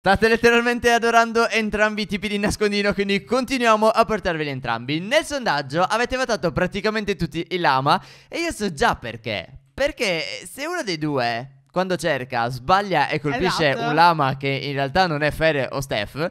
State letteralmente adorando entrambi i tipi di nascondino quindi continuiamo a portarveli entrambi Nel sondaggio avete votato praticamente tutti il lama e io so già perché Perché se uno dei due quando cerca sbaglia e colpisce esatto. un lama che in realtà non è Fere o Steph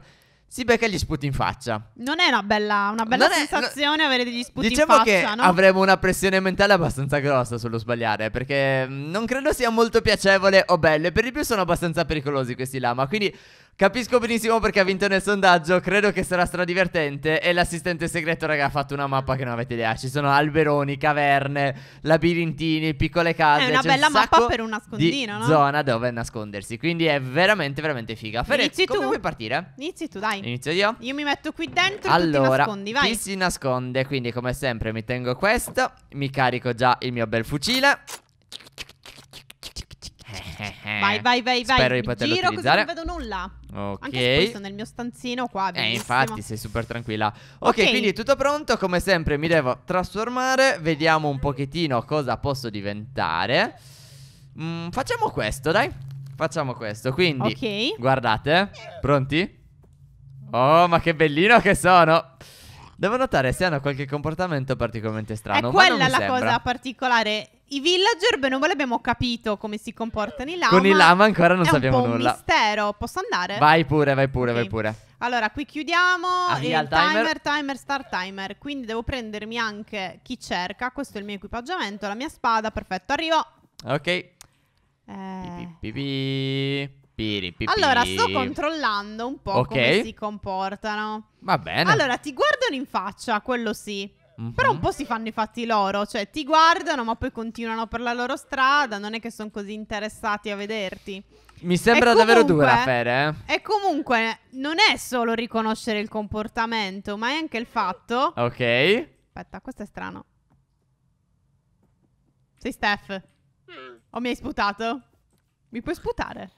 sì, perché gli sputi in faccia. Non è una bella, una bella sensazione è, avere degli sputi diciamo in faccia. Diciamo che no? avremo una pressione mentale abbastanza grossa sullo sbagliare, perché mm, non credo sia molto piacevole o bello. E per di più sono abbastanza pericolosi questi lama. Quindi Capisco benissimo perché ha vinto nel sondaggio, credo che sarà stradivertente e l'assistente segreto raga ha fatto una mappa che non avete idea, ci sono alberoni, caverne, labirintini, piccole case È una bella un mappa per un nascondino, no? zona dove nascondersi, quindi è veramente veramente figa Fede, Inizi come tu. vuoi partire? Inizi tu dai Inizio io? Io mi metto qui dentro allora, e tu ti nascondi, vai Allora, Chi si nasconde, quindi come sempre mi tengo questo, mi carico già il mio bel fucile eh, vai, vai, vai, vai. Spero di poterlo Giro utilizzare. così non vedo nulla. Ok. Anche questo nel mio stanzino qua, benissimo. Eh, infatti, sei super tranquilla. Okay, ok, quindi tutto pronto. Come sempre mi devo trasformare. Vediamo un pochettino cosa posso diventare. Mm, facciamo questo, dai. Facciamo questo. Quindi, okay. guardate. Pronti? Oh, ma che bellino che sono. Devo notare se hanno qualche comportamento particolarmente strano. È quella la sembra. cosa particolare. I villager, bene o male, abbiamo capito come si comportano i lama. Con i lama ancora non sappiamo nulla. È un mistero. Posso andare? Vai pure, vai pure, okay. vai pure. Allora, qui chiudiamo Avvia ah, il timer. timer, timer, start timer. Quindi devo prendermi anche chi cerca. Questo è il mio equipaggiamento, la mia spada. Perfetto, arrivo. Ok. Eh... Pipipipi. Piripipi. Allora, sto controllando un po' okay. come si comportano. Va bene. Allora, ti guardano in faccia, quello sì. Mm-hmm. Però un po' si fanno i fatti loro, cioè ti guardano ma poi continuano per la loro strada, non è che sono così interessati a vederti. Mi sembra comunque, davvero dura, Fede. Eh. E comunque non è solo riconoscere il comportamento, ma è anche il fatto... Ok. Aspetta, questo è strano. Sei Steph. Mm. O oh, mi hai sputato? Mi puoi sputare?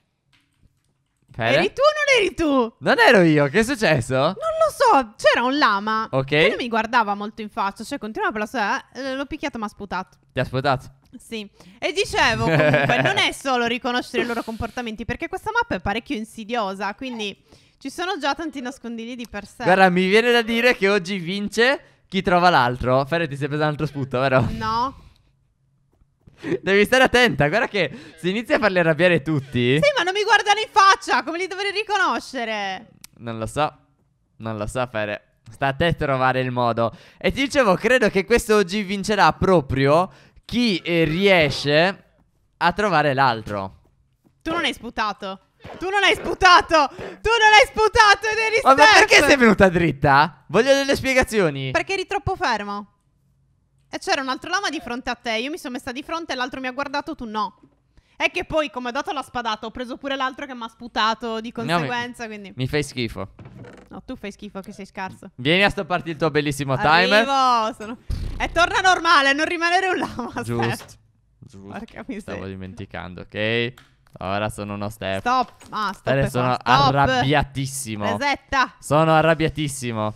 Fede? Eri tu o non eri tu? Non ero io, che è successo? Non lo so, c'era un lama Ok Che non mi guardava molto in faccia, cioè continuava per la sua... L'ho picchiato ma ha sputato Ti ha sputato? Sì, e dicevo comunque, non è solo riconoscere i loro comportamenti, perché questa mappa è parecchio insidiosa, quindi ci sono già tanti nascondigli di per sé. Guarda, mi viene da dire che oggi vince chi trova l'altro. Ferre, ti sei preso un altro sputo, vero? No, Devi stare attenta, guarda che se inizi a farli arrabbiare tutti. Sì, ma non mi guardano in faccia, come li dovrei riconoscere? Non lo so, non lo so fare. Sta a te trovare il modo. E ti dicevo, credo che questo oggi vincerà proprio chi eh, riesce a trovare l'altro. Tu non hai sputato. Tu non hai sputato! Tu non hai sputato ed eri oh, Ma perché sei venuta dritta? Voglio delle spiegazioni. Perché eri troppo fermo. E c'era un altro lama di fronte a te. Io mi sono messa di fronte, e l'altro mi ha guardato, tu no. È che poi, come ho dato la spadata, ho preso pure l'altro che mi ha sputato di conseguenza. No, quindi... mi fai schifo. No, tu fai schifo, che sei scarso. Vieni a stopparti il tuo bellissimo timer. Arrivo, sono... E torna normale, non rimanere un lama. Giusto. Giusto. Stavo dimenticando, ok? Ora sono uno step. Stop. Ah, stop. Adesso sono stop. arrabbiatissimo. Resetta. Sono arrabbiatissimo.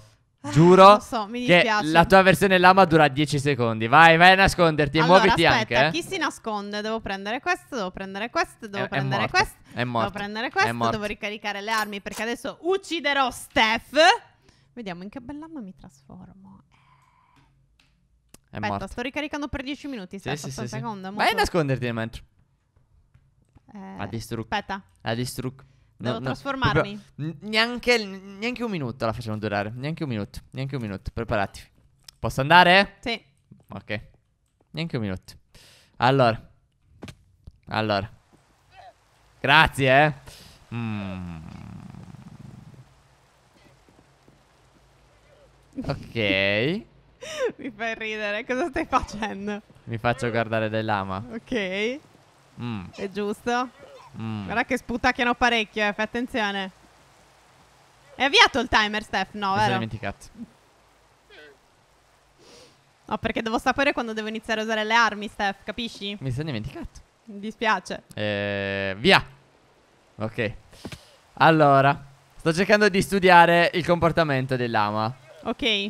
Giuro so, che la tua versione lama dura 10 secondi. Vai, vai a nasconderti allora, e muoviti aspetta, anche. Eh? chi si nasconde? Devo prendere questo, devo prendere questo, devo è, prendere è questo. È morto. Devo prendere questo, devo ricaricare le armi perché adesso ucciderò Steph. Vediamo in che bell'amma mi trasformo. È aspetta, morto. sto ricaricando per 10 minuti. sì, sì, sì, secondo. Sì. Vai a nasconderti nel mentre. Eh, ha distrutto. Aspetta. Ha distrutto. Devo no, trasformarmi. No, neanche, neanche, un minuto la facciamo durare. Neanche un minuto. Neanche un minuto. Preparatevi. Posso andare? Sì. Ok. Neanche un minuto. Allora. Allora. Grazie, eh. Mm. Ok. Mi fai ridere. Cosa stai facendo? Mi faccio guardare del lama. Ok. Mm. È giusto. Mm. Guarda che sputacchiano parecchio, eh. fai attenzione. È avviato il timer, Steph, no, Mi vero? Mi dimenticato. No, perché devo sapere quando devo iniziare a usare le armi, Steph, capisci? Mi sono dimenticato. Mi dispiace. Eh, via. Ok. Allora, sto cercando di studiare il comportamento del lama. Ok.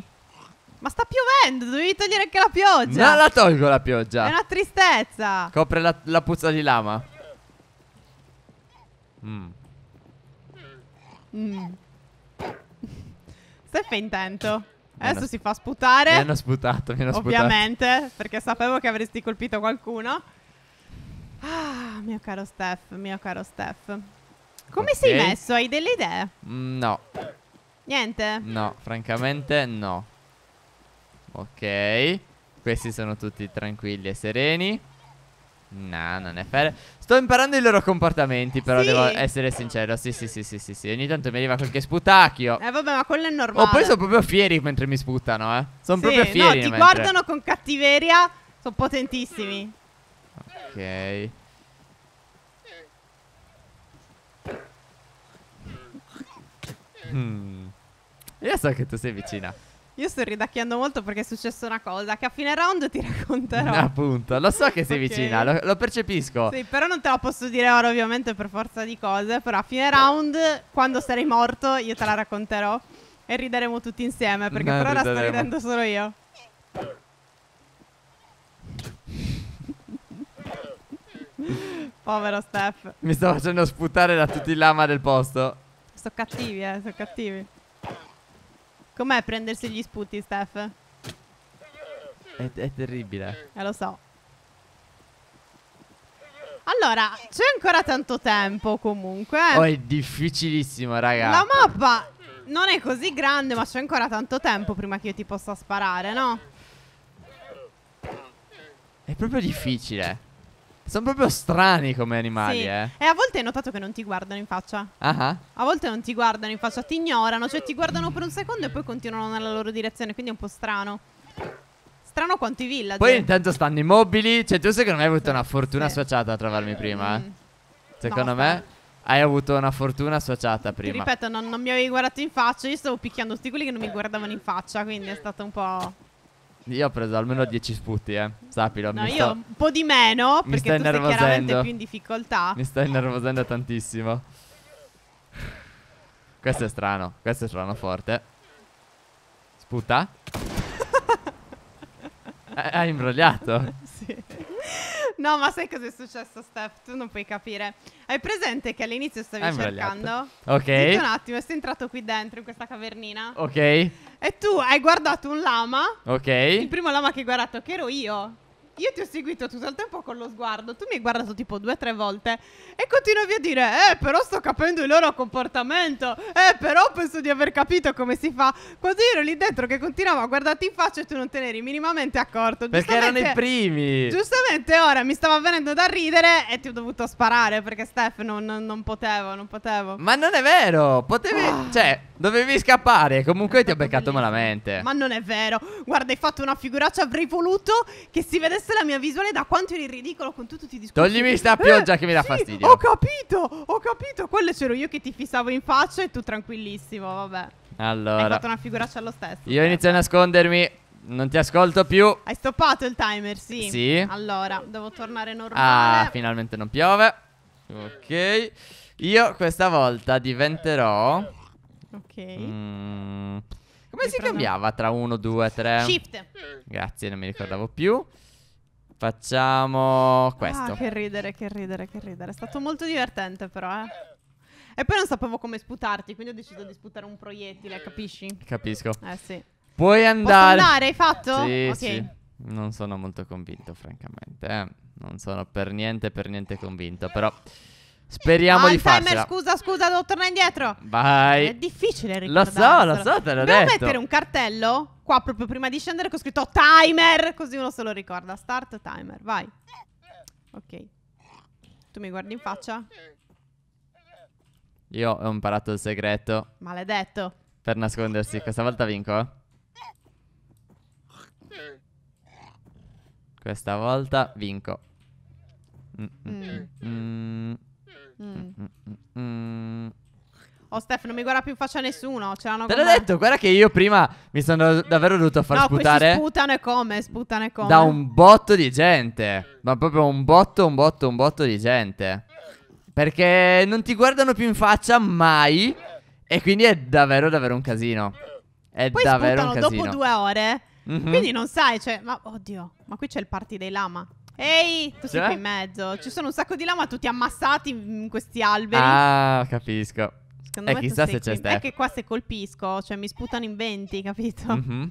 Ma sta piovendo, dovevi togliere anche la pioggia. No, la tolgo la pioggia. È una tristezza. Copre la, la puzza di lama. Mm. Mm. Steffa intento. Adesso si fa sputare. Mi hanno sputato, mi hanno Ovviamente, perché sapevo che avresti colpito qualcuno. Ah, mio caro Steph, mio caro Steph. Come okay. sei messo? Hai delle idee? Mm, no. Niente? No, francamente no. Ok. Questi sono tutti tranquilli e sereni. No, non è fair. Sto imparando i loro comportamenti, però sì. devo essere sincero. Sì, sì, sì, sì, sì, sì. Ogni tanto mi arriva qualche sputacchio. Eh, vabbè, ma quello è normale. Oh, poi sono proprio fieri mentre mi sputano, eh. Sono sì, proprio fieri. No, ti mentre... guardano con cattiveria. Sono potentissimi. Ok. Hmm. Io so che tu sei vicina. Io sto ridacchiando molto perché è successa una cosa che a fine round ti racconterò. Appunto, lo so che sei okay. vicina, lo, lo, percepisco. Sì, però non te la posso dire ora ovviamente per forza di cose, però a fine round, quando sarei morto, io te la racconterò e rideremo tutti insieme perché no, per ora sto ridendo solo io. Povero Steph. Mi sto facendo sputare da tutti i lama del posto. Sono cattivi, eh, sono cattivi. Com'è prendersi gli sputi, Steph? È, è terribile. Eh, lo so. Allora, c'è ancora tanto tempo comunque. Oh, è difficilissimo, raga. La mappa non è così grande, ma c'è ancora tanto tempo prima che io ti possa sparare, no? È proprio difficile. Sono proprio strani come animali, sì. eh. E a volte hai notato che non ti guardano in faccia. Ah. A volte non ti guardano in faccia, ti ignorano, cioè ti guardano per un secondo e poi continuano nella loro direzione, quindi è un po' strano. Strano quanto i villager. Poi intanto stanno immobili, cioè tu secondo me hai avuto una fortuna sì. associata a trovarmi prima, eh. Mm. Secondo no, me hai avuto una fortuna associata prima. Ti ripeto, non, non mi avevi guardato in faccia, io stavo picchiando tutti quelli che non mi guardavano in faccia, quindi è stato un po' Io ho preso almeno 10 sputi, eh. Sappilo. No, io sto... un po' di meno, mi perché tu sei chiaramente più in difficoltà. Mi sta innervosendo tantissimo. Questo è strano, questo è strano forte. Sputa? Eh, hai imbrogliato? sì. No, ma sai cosa è successo, Steph? Tu non puoi capire. Hai presente che all'inizio stavi Hai cercando? Ok. Tutto un attimo, sei entrato qui dentro, in questa cavernina. Ok. E tu hai guardato un lama. Ok. Il primo lama che hai guardato, che ero io. Io ti ho seguito tutto il tempo con lo sguardo, tu mi hai guardato tipo due o tre volte e continuavi a dire, eh però sto capendo il loro comportamento, eh però penso di aver capito come si fa. Quando io ero lì dentro che continuavo a guardarti in faccia e tu non te ne eri minimamente accorto. Perché erano i primi. Giustamente ora mi stava venendo da ridere e ti ho dovuto sparare perché Steph non, non, non potevo, non potevo. Ma non è vero, potevi, oh. cioè dovevi scappare, comunque ti ho beccato bellissimo. malamente. Ma non è vero, guarda hai fatto una figuraccia, avrei voluto che si vedesse questa è la mia visuale da quanto eri ridicolo con tutti i discorsi. Toglimi sta pioggia eh, che mi dà sì, fastidio. Ho capito, ho capito. Quello c'ero io che ti fissavo in faccia e tu tranquillissimo, vabbè. Allora. Hai fatto una figuraccia allo stesso. Io inizio a nascondermi. Non ti ascolto più. Hai stoppato il timer, sì. Sì. Allora, devo tornare normale. Ah, finalmente non piove. Ok. Io questa volta diventerò. Ok. Mm, come mi si prendo... cambiava tra 1, 2, 3? Shift. Grazie, non mi ricordavo più. Facciamo questo. Ah, che ridere, che ridere, che ridere. È stato molto divertente però, eh. E poi non sapevo come sputarti, quindi ho deciso di sputare un proiettile, capisci? Capisco. Eh sì. Puoi andare. Posso andare, hai fatto? Sì, okay. sì. Non sono molto convinto, francamente. Eh. Non sono per niente, per niente convinto, però... Speriamo ah, di farcela timer, scusa, scusa, devo tornare indietro Vai È difficile ricordarlo Lo so, lo so, te l'ho Dobbiamo detto Dobbiamo mettere un cartello qua proprio prima di scendere che ho scritto timer, così uno se lo ricorda. Start timer, vai. Ok. Tu mi guardi in faccia? Io ho imparato il segreto. Maledetto. Per nascondersi. Questa volta vinco. Questa volta vinco. Mm, mm. Oh Steph, non mi guarda più in faccia nessuno. Ce l'hanno Te l'ho detto, guarda che io prima mi sono davvero dovuto far no, sputare. sputano e come, sputano e come. Da un botto di gente. Ma proprio un botto, un botto, un botto di gente. Perché non ti guardano più in faccia mai. E quindi è davvero, davvero un casino. È Poi davvero un casino. dopo due ore. Mm -hmm. Quindi non sai, cioè, ma oddio, ma qui c'è il party dei lama. Ehi, tu sei cioè? qui in mezzo. Ci sono un sacco di lama tutti ammassati in questi alberi. Ah, capisco. Secondo eh, me chissà se c'è Steph. È che qua se colpisco, cioè mi sputano in 20, capito? Mm-hmm.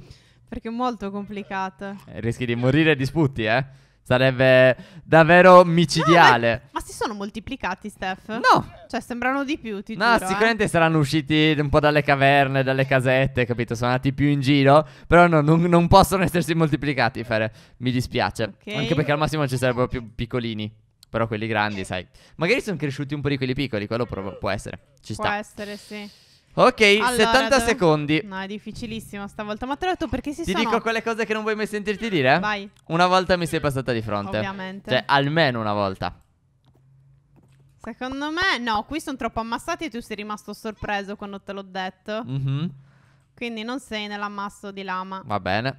Perché è molto complicato. Eh, rischi di morire di sputi, eh? Sarebbe davvero micidiale. No, ma, ma, si sono moltiplicati, Steph? No. Cioè, sembrano di più, ti No, giuro, eh. sicuramente eh. saranno usciti un po' dalle caverne, dalle casette, capito? Sono andati più in giro. Però no, non, non, possono essersi moltiplicati, Fere. Mi dispiace. Okay. Anche perché al massimo ci sarebbero più piccolini. Però quelli grandi, sai. Magari sono cresciuti un po' di quelli piccoli, quello pro- può essere. Ci sta. Può essere, sì. Ok, allora, 70 dove... secondi. No, è difficilissimo stavolta. Ma tra l'altro, perché si Ti sono... dico quelle cose che non vuoi mai sentirti dire? Eh? Vai. Una volta mi sei passata di fronte. Ovviamente. Cioè, almeno una volta. Secondo me, no, qui sono troppo ammassati e tu sei rimasto sorpreso quando te l'ho detto. Mm-hmm. Quindi non sei nell'ammasso di lama. Va bene.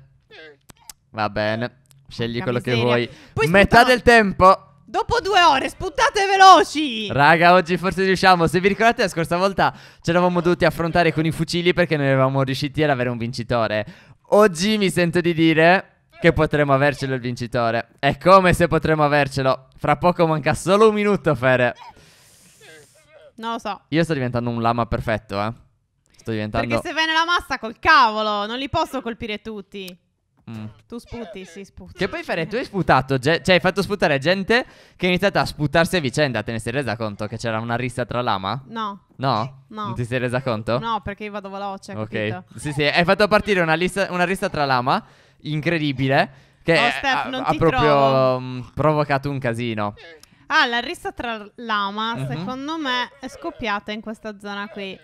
Va bene. Scegli Porca quello che vuoi. Poi Metà sputtano... del tempo. Dopo due ore, sputtate veloci! Raga, oggi forse riusciamo. Se vi ricordate, la scorsa volta ce eravamo dovuti affrontare con i fucili perché non eravamo riusciti ad avere un vincitore. Oggi mi sento di dire che potremmo avercelo il vincitore. È come se potremmo avercelo. Fra poco manca solo un minuto, Fere. Non lo so. Io sto diventando un lama perfetto, eh. Sto diventando... Perché se viene la massa col cavolo, non li posso colpire tutti. Mm. Tu sputi, si sputa. Che puoi fare? tu hai sputato, cioè hai fatto sputare gente che ha iniziato a sputarsi a vicenda. Te ne sei resa conto che c'era una rissa tra lama? No. No? No. Non ti sei resa conto? No, perché io vado veloce, Ok. Capito? Sì, sì, hai fatto partire una, lista, una rissa tra lama incredibile che oh, Steph, ha, ha proprio mh, mm, provocato un casino. Ah, la rissa tra lama, mm -hmm. secondo me, è scoppiata in questa zona qui.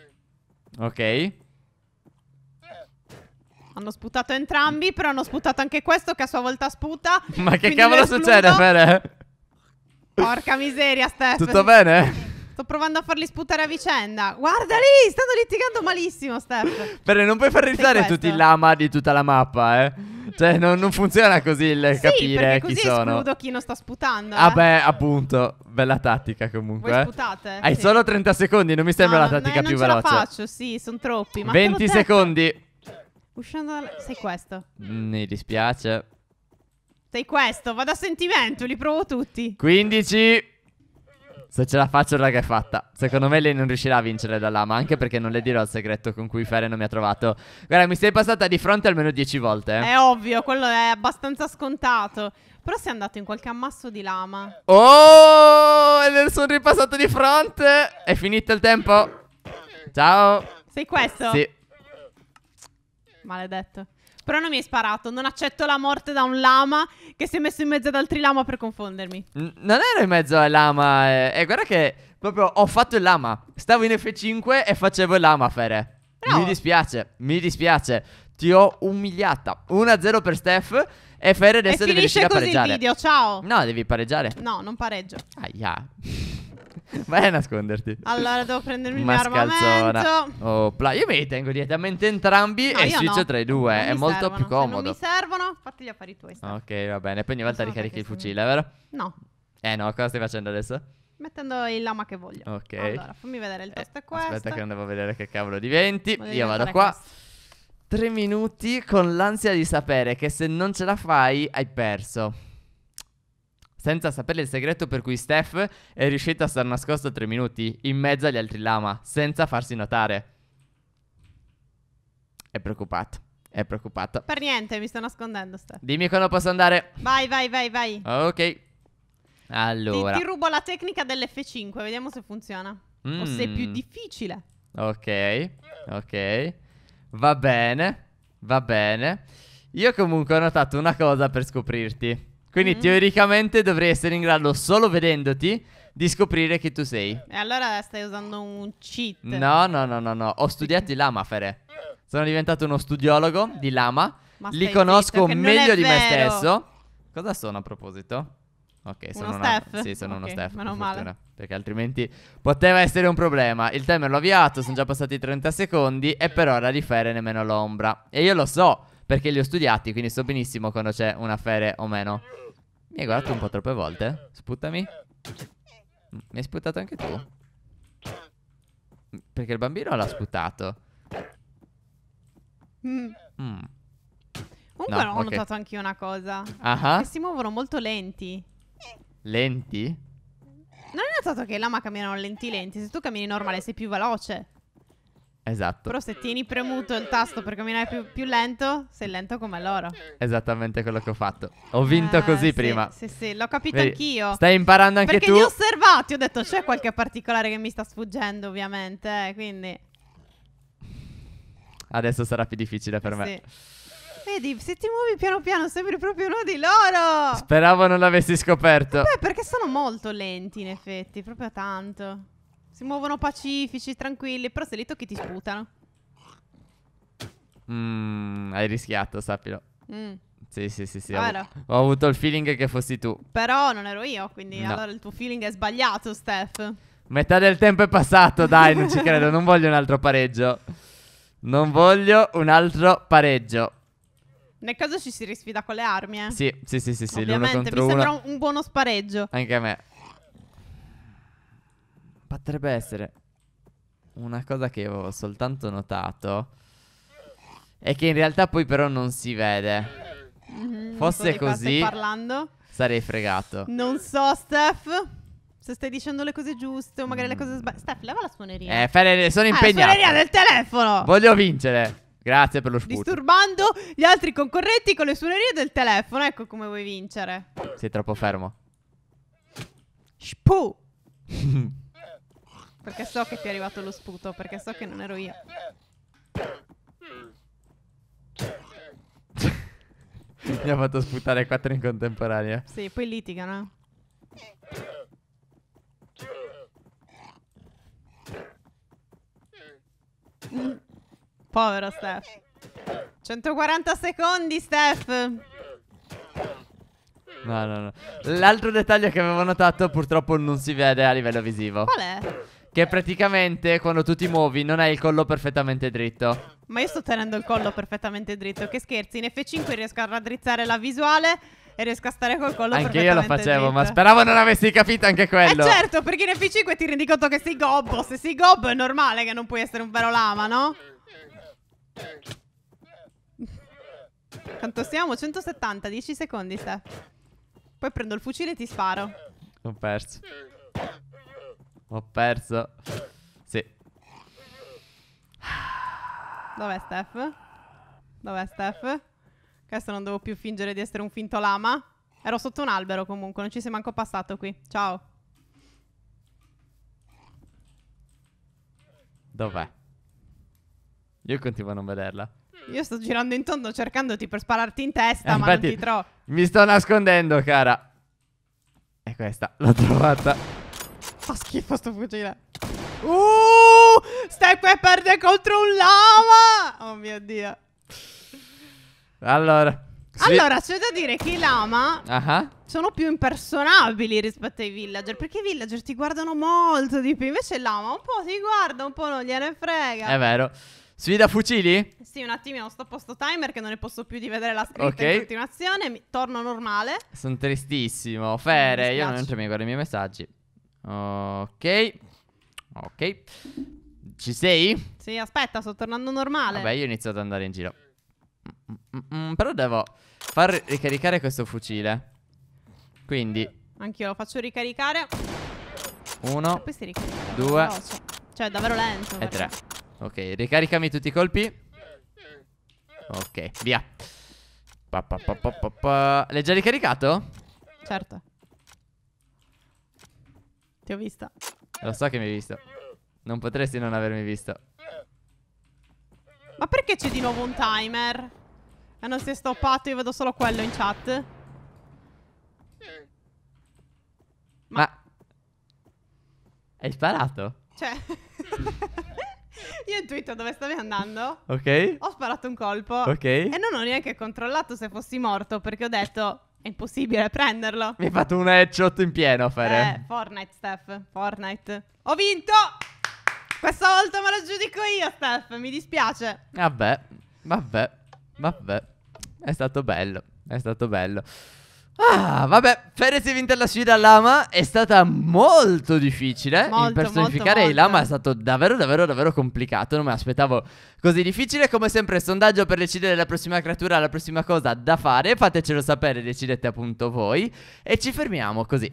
Ok. Hanno sputato entrambi, però hanno sputato anche questo che a sua volta sputa. Ma che cavolo succede, Fere? Porca miseria, Steph. Tutto bene? Sto provando a farli sputare a vicenda. Guarda lì, stanno litigando malissimo, Steph. Però non puoi far rizzare tutti i lama di tutta la mappa, eh. Cioè, non, non funziona così il sì, capire chi sono. Sì, escludo chi non sta sputando. Ah, eh. beh, appunto. Bella tattica comunque. Voi eh. sputate? Hai sì. solo 30 secondi, non mi sembra no, la tattica no, più veloce. Non ce la faccio, sì, sono troppi. Ma 20 secondi. Uscendo dalla... Sei questo. Mm, mi dispiace. Sei questo, vado a sentimento, li provo tutti. 15. Se ce la faccio, raga, è fatta. Secondo me lei non riuscirà a vincere da lama, anche perché non le dirò il segreto con cui Fere non mi ha trovato. Guarda, mi sei passata di fronte almeno 10 volte. Eh. È ovvio, quello è abbastanza scontato. Però sei andato in qualche ammasso di lama. Oh, e ne sono ripassato di fronte. È finito il tempo. Ciao. Sei questo? Sì. Maledetto. Però non mi hai sparato. Non accetto la morte da un lama che si è messo in mezzo ad altri lama per confondermi. N- non ero in mezzo al lama. Eh, e eh. eh, guarda che proprio ho fatto il lama. Stavo in F5 e facevo il lama, Fere. Bravo. Mi dispiace, mi dispiace. Ti ho umiliata. 1-0 per Steph. E Fere adesso e deve riuscire a pareggiare. il video, ciao. No, devi pareggiare. No, non pareggio. Aia. Vai a nasconderti. Allora devo prendermi il mio armamento. Oh, pla- io me li tengo direttamente entrambi no, e switcho no. tra i due. Non È molto servono. più cioè, comodo. Se non mi servono, fatti gli affari tuoi. Ok, va bene. Poi ogni volta ricarichi il fucile, vero? No. Eh no, cosa stai facendo adesso? Mettendo il lama che voglio. Ok. Allora, fammi vedere il testo eh, questo. Aspetta che andiamo a vedere che cavolo diventi. Voglio io vado qua. Questo. Tre minuti con l'ansia di sapere che se non ce la fai hai perso senza sapere il segreto per cui Steph è riuscito a star nascosto tre minuti in mezzo agli altri lama, senza farsi notare. È preoccupato. È preoccupato. Per niente, mi sto nascondendo, Steph. Dimmi quando posso andare. Vai, vai, vai, vai. Ok. Allora. Ti, ti rubo la tecnica dell'F5, vediamo se funziona. Mm. O se è più mm. difficile. Ok, ok. Va bene, va bene. Io comunque ho notato una cosa per scoprirti. Quindi mm-hmm. teoricamente dovrei essere in grado solo vedendoti di scoprire chi tu sei. E allora stai usando un cheat. No, no, no, no, no. Ho studiato i lama, Fere. Sono diventato uno studiologo di lama. Ma Li conosco meglio di me stesso. Cosa sono a proposito? Ok, sono uno una, staff. Sì, sono okay, uno staff. Meno male. Fortuna, perché altrimenti poteva essere un problema. Il timer l'ho avviato, sono già passati 30 secondi e per ora di Fere nemmeno l'ombra. E io lo so perché li ho studiati, quindi so benissimo quando c'è un affare o meno. Mi hai guardato un po' troppe volte? Sputtami. Mi hai sputtato anche tu? Perché il bambino l'ha sputtato. Mm. mm. Comunque no, ho okay. notato anche una cosa. Ah si muovono molto lenti. Lenti? Non hai notato che lama camminano lenti lenti? Se tu cammini normale sei più veloce. Esatto. Però se tieni premuto il tasto per camminare più, più lento, sei lento come loro. Esattamente quello che ho fatto. Ho vinto eh, così sì, prima. Sì, sì, l'ho capito Vedi, anch'io. Stai imparando anche Perché tu. Perché li ho osservati, ho detto c'è qualche particolare che mi sta sfuggendo, ovviamente, eh, quindi Adesso sarà più difficile per sì. me. Vedi, se ti muovi piano piano sembri proprio uno di loro. Speravo non l'avessi scoperto. Beh, perché sono molto lenti in effetti, proprio tanto. Si muovono pacifici, tranquilli, però se li tocchi ti sputano. Mm, hai rischiato, sappilo. Mm. Sì, sì, sì, sì. Ho, ho, avuto il feeling che fossi tu. Però non ero io, quindi no. allora il tuo feeling è sbagliato, Steph. Metà del tempo è passato, dai, non ci credo. Non voglio un altro pareggio. Non voglio un altro pareggio. Nel caso ci si risfida con le armi, eh? Sì, sì, sì, sì, sì Ovviamente, mi sembra un buono spareggio. Anche a me. Potrebbe essere una cosa che ho soltanto notato. E che in realtà poi però non si vede. Mm-hmm. Fosse così, sarei fregato. Non so, Steph. Se stai dicendo le cose giuste o magari mm. le cose sbagliate. Steph, leva la suoneria. Eh, Fede, sono ah, impegnato. Eh, la suoneria del telefono. Voglio vincere. Grazie per lo sputo. Disturbando gli altri concorrenti con le suonerie del telefono. Ecco come vuoi vincere. Sei troppo fermo. Spoo. perché so che ti è arrivato lo sputo, perché so che non ero io. Mi ha fatto sputare quattro in contemporanea. Sì, poi litigano. Povero Steph. 140 secondi, Steph. No, no, no. L'altro dettaglio che avevo notato purtroppo non si vede a livello visivo. Qual è? Che praticamente quando tu ti muovi non hai il collo perfettamente dritto. Ma io sto tenendo il collo perfettamente dritto. Che scherzi, in F5 riesco a raddrizzare la visuale e riesco a stare col collo Anche io lo facevo, dritto. ma speravo non avessi capito anche quello. Eh certo, perché in F5 ti rendi conto che sei gobbo. Se sei gobbo è normale che non puoi essere un vero lama, no? Quanto siamo? 170, 10 secondi, Steph. Poi prendo il fucile e ti sparo. Ho perso. Ho perso. Sì. Dov'è Steph? Dov'è Steph? Questo non devo più fingere di essere un finto lama. Ero sotto un albero comunque, non ci sei manco passato qui. Ciao. Dov'è? Io continuo a non vederla. Io sto girando intorno cercandoti per spararti in testa, eh, ma non ti trovo. Mi sto nascondendo, cara. È questa, l'ho trovata. Fa schifo sto fucile. Uh, stai qua e perde contro un lama. Oh mio Dio. Allora. Allora, c'è da dire che i lama uh -huh. sono più impersonabili rispetto ai villager, perché i villager ti guardano molto di più, invece il lama un po' ti guarda, un po' non gliene frega. È vero. Sfida fucili? Sì, un attimo, sto posto timer che non ne posso più di vedere la scritta okay. in continuazione, mi torno normale. Sono tristissimo. Fere, io non mi guardo i miei messaggi. Ok. Ok. Ci sei? Sì, aspetta, sto tornando normale. Vabbè, io ho iniziato ad andare in giro. Mm, però devo far ricaricare questo fucile. Quindi. Anch'io lo faccio ricaricare. Uno. Due. Cioè, è davvero lento. E tre. Ok, ricaricami tutti i colpi. Ok, via. Pa, pa, pa, pa, pa, pa. L'hai già ricaricato? Certo. Ti ho visto. Lo so che mi hai visto. Non potresti non avermi visto. Ma perché c'è di nuovo un timer? E non si è stoppato, io vedo solo quello in chat. Ma... Ma... Hai sparato? Cioè... io intuito dove stavi andando. Ok. Ho sparato un colpo. Ok. E non ho neanche controllato se fossi morto perché ho detto... È impossibile prenderlo. Mi hai fatto un headshot in pieno, Fere. Eh, Fortnite, Steph. Fortnite. Ho vinto! Questa volta me lo giudico io, Steph. Mi dispiace. Vabbè, vabbè, vabbè. È stato bello. È stato bello. Ah, vabbè, Perez è vinta la sfida al lama, è stata molto difficile. Molto, Il personificare molto, il lama è stato davvero, davvero, davvero complicato. Non me l'aspettavo così difficile. Come sempre, sondaggio per decidere la prossima creatura, la prossima cosa da fare. Fatecelo sapere, decidete appunto voi. E ci fermiamo così.